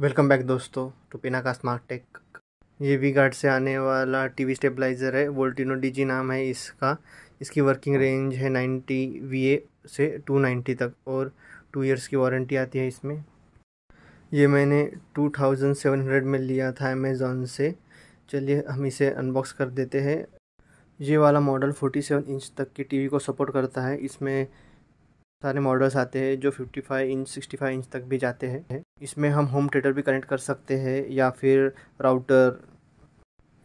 welcome back दोस्तों टू पिना का स्मार्ट टेक ये वी गार्ड से आने वाला टीवी स्टेबलाइज़र है वोल्टिनो डीजी नाम है इसका इसकी वर्किंग रेंज है 90 वी से 290 तक और टू इयर्स की वारंटी आती है इसमें ये मैंने 2700 में लिया था अमेज़ोन से चलिए हम इसे अनबॉक्स कर देते हैं ये वाला मॉडल 47 इंच तक की टीवी को सपोर्ट करता है इसमें सारे मॉडल्स आते हैं जो 55 इंच 65 इंच तक भी जाते हैं इसमें हम होम थिएटर भी कनेक्ट कर सकते हैं या फिर राउटर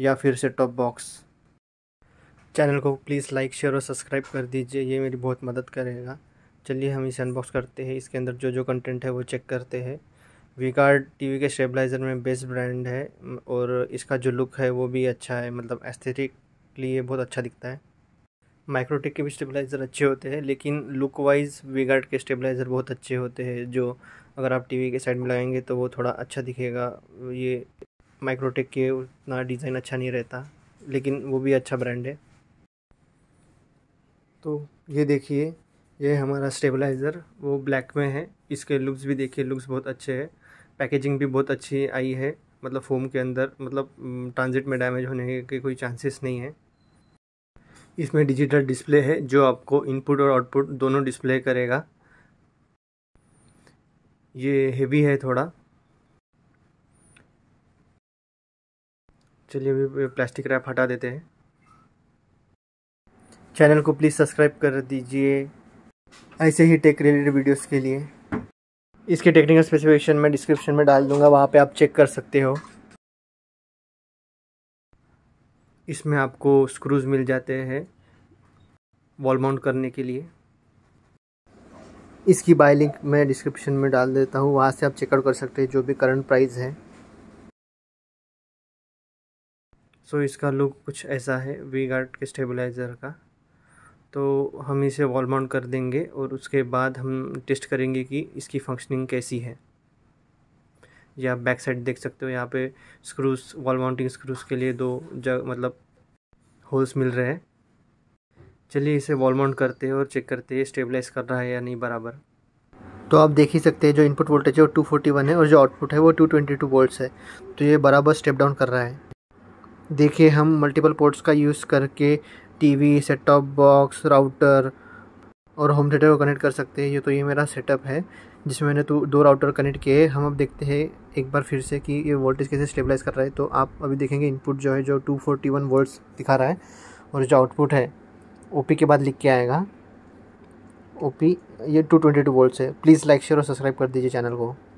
या फिर सेट टॉप बॉक्स चैनल को प्लीज़ लाइक शेयर और सब्सक्राइब कर दीजिए ये मेरी बहुत मदद करेगा चलिए हम इसे अनबॉक्स करते हैं इसके अंदर जो जो कंटेंट है वो चेक करते हैं वी कार्ड टी के स्टेबलाइज़र में बेस्ट ब्रांड है और इसका जो लुक है वो भी अच्छा है मतलब एस्थेटिकली ये बहुत अच्छा दिखता है माइक्रोटेक के भी स्टेबलाइज़र अच्छे होते हैं लेकिन लुक वाइज वेगार्ड के स्टेबलाइज़र बहुत अच्छे होते हैं जो अगर आप टीवी के साइड में लगाएंगे तो वो थोड़ा अच्छा दिखेगा ये माइक्रोटेक के उतना डिज़ाइन अच्छा नहीं रहता लेकिन वो भी अच्छा ब्रांड है तो ये देखिए ये हमारा स्टेबलाइज़र वो ब्लैक में है इसके लुक्स भी देखिए लुक्स बहुत अच्छे हैं पैकेजिंग भी बहुत अच्छी आई है मतलब फोम के अंदर मतलब ट्रांजिट में डैमेज होने के कोई चांसेस नहीं है इसमें डिजिटल डिस्प्ले है जो आपको इनपुट और आउटपुट दोनों डिस्प्ले करेगा ये हेवी है थोड़ा चलिए अभी प्लास्टिक रैप हटा देते हैं चैनल को प्लीज़ सब्सक्राइब कर दीजिए ऐसे ही टेक रिलेटेड वीडियोस के लिए इसके टेक्निकल स्पेसिफिकेशन मैं डिस्क्रिप्शन में डाल दूंगा वहाँ पे आप चेक कर सकते हो इसमें आपको स्क्रूज मिल जाते हैं वॉल माउंट करने के लिए इसकी बाय लिंक मैं डिस्क्रिप्शन में डाल देता हूँ वहाँ से आप चेकआउट कर सकते हैं जो भी करंट प्राइस है सो so, इसका लुक कुछ ऐसा है वी गार्ड के स्टेबलाइज़र का तो हम इसे वॉल माउंट कर देंगे और उसके बाद हम टेस्ट करेंगे कि इसकी फंक्शनिंग कैसी है या बैक साइड देख सकते हो यहाँ पे स्क्रूज वॉल माउंटिंग स्क्रूज के लिए दो जग मतलब होल्स मिल रहे हैं चलिए इसे वॉल माउंट करते हैं और चेक करते हैं स्टेबलाइज कर रहा है या नहीं बराबर तो आप देख ही सकते हैं जो इनपुट वोल्टेज है वो टू फोर्टी वन है और जो आउटपुट है वो टू ट्वेंटी टू वोल्ट है तो ये बराबर स्टेप डाउन कर रहा है देखिए हम मल्टीपल पोर्ट्स का यूज़ करके TV set top box router और होम थिएटर को कनेक्ट कर सकते हैं ये तो ये मेरा सेटअप है जिसमें मैंने तो दो राउटर कनेक्ट किए हम अब देखते हैं एक बार फिर से कि ये वोल्टेज कैसे स्टेबलाइज कर रहा है तो आप अभी देखेंगे इनपुट जो है जो 241 फोर्टी वोल्ट्स दिखा रहा है और जो आउटपुट है ओ के बाद लिख के आएगा ओ ये टू ट्वेंटी टू वोल्ट्स है प्लीज़ लाइक शेयर और सब्सक्राइब कर दीजिए चैनल को